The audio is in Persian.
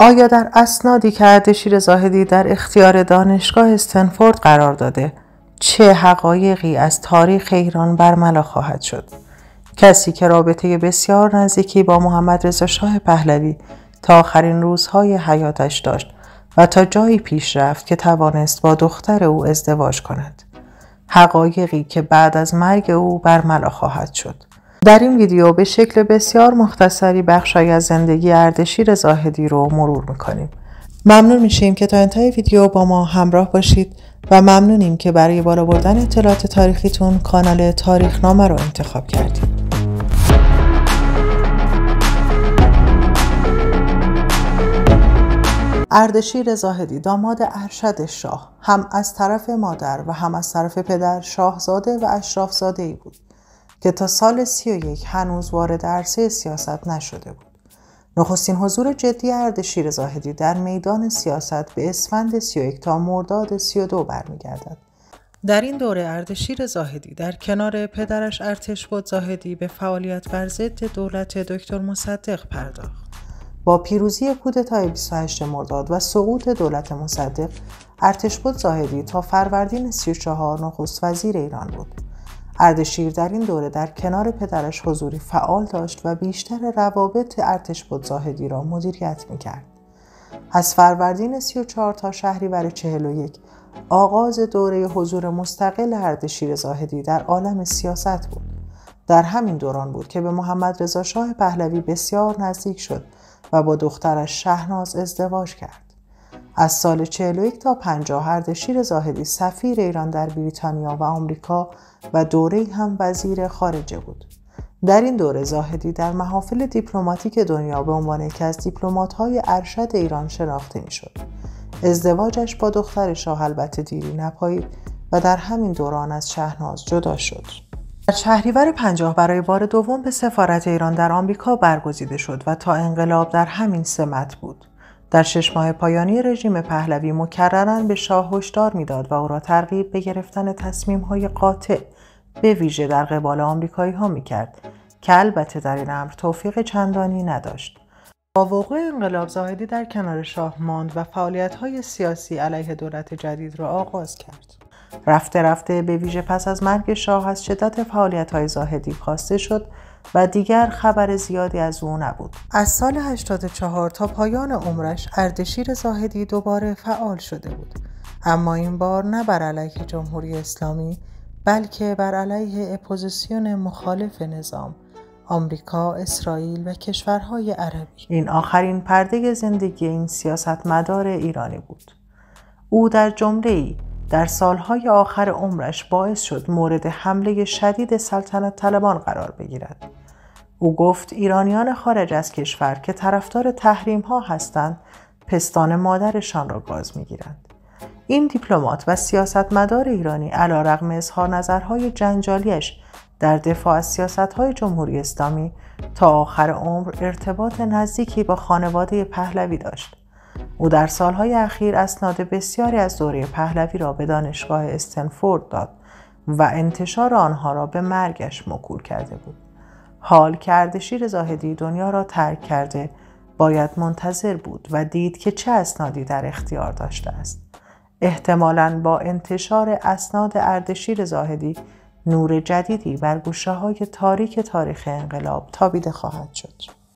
آیا در اسنادی که اردشیر زاهدی در اختیار دانشگاه استنفورد قرار داده چه حقایقی از تاریخ ایران برملا خواهد شد کسی که رابطه بسیار نزدیکی با محمد رضا شاه پهلوی تا آخرین روزهای حیاتش داشت و تا جایی پیش رفت که توانست با دختر او ازدواج کند حقایقی که بعد از مرگ او برملا خواهد شد در این ویدیو به شکل بسیار مختصری بخشای از زندگی اردشیر زاهدی رو مرور میکنیم ممنون میشیم که تا انتهای ویدیو با ما همراه باشید و ممنونیم که برای بالا بردن اطلاعات تاریخیتون کانال تاریخنامه رو انتخاب کردیم اردشیر زاهدی داماد ارشد شاه هم از طرف مادر و هم از طرف پدر شاهزاده و اشرافزاده ای بود که تا سال 31 هنوز وارد عرصه سیاست نشده بود. نخستین حضور جدی اردشیر زاهدی در میدان سیاست به اسفند 31 تا مرداد 32 برمیگردد. در این دوره اردشیر زاهدی در کنار پدرش ارتش بود زاهدی به فعالیت بر ضد دولت دکتر مصدق پرداخت. با پیروزی کودتای 28 مرداد و سقوط دولت مصدق بود زاهدی تا فروردین 34 نخست وزیر ایران بود اردشیر در این دوره در کنار پدرش حضوری فعال داشت و بیشتر روابط ارتش بود زاهدی را مدیریت میکرد. از فروردین 34 تا شهریور 41 آغاز دوره حضور مستقل اردشیر زاهدی در عالم سیاست بود. در همین دوران بود که به محمد رضا شاه پهلوی بسیار نزدیک شد و با دخترش شهناز ازدواج کرد. از سال 41 تا 50 شیر زاهدی سفیر ایران در بریتانیا و آمریکا و دوره هم وزیر خارجه بود. در این دوره زاهدی در محافل دیپلماتیک دنیا به عنوان یکی از دیپلمات‌های ارشد ایران شناخته میشد. ازدواجش با دختر شاه البته دیری نپایید و در همین دوران از شهناز جدا شد. در شهریور پنجاه برای بار دوم به سفارت ایران در آمریکا برگزیده شد و تا انقلاب در همین سمت بود. در شش ماه پایانی رژیم پهلوی مکررن به شاه هشدار میداد و او را ترغیب به گرفتن تصمیم های قاطع به ویژه در قبال آمریکایی ها می کرد که البته در این امر توفیق چندانی نداشت. با وقوع انقلاب زاهدی در کنار شاه ماند و فعالیت های سیاسی علیه دولت جدید را آغاز کرد. رفته رفته به ویژه پس از مرگ شاه از شدت فعالیت های زاهدی خواسته شد و دیگر خبر زیادی از او نبود از سال 84 تا پایان عمرش اردشیر زاهدی دوباره فعال شده بود اما این بار نه بر علیه جمهوری اسلامی بلکه بر علیه اپوزیسیون مخالف نظام آمریکا، اسرائیل و کشورهای عربی این آخرین پرده زندگی این سیاستمدار ایرانی بود او در جمله ای در سالهای آخر عمرش باعث شد مورد حمله شدید سلطنت طلبان قرار بگیرد او گفت ایرانیان خارج از کشور که طرفدار تحریم ها هستند پستان مادرشان را گاز می گیرند. این دیپلمات و سیاستمدار ایرانی علا رقم اظهار نظرهای جنجالیش در دفاع از های جمهوری اسلامی تا آخر عمر ارتباط نزدیکی با خانواده پهلوی داشت. او در سالهای اخیر اسناد بسیاری از دوره پهلوی را به دانشگاه استنفورد داد و انتشار آنها را به مرگش مکول کرده بود. حال کرده شیر زاهدی دنیا را ترک کرده باید منتظر بود و دید که چه اسنادی در اختیار داشته است احتمالا با انتشار اسناد اردشیر زاهدی نور جدیدی بر گوشه های تاریک تاریخ انقلاب تابیده خواهد شد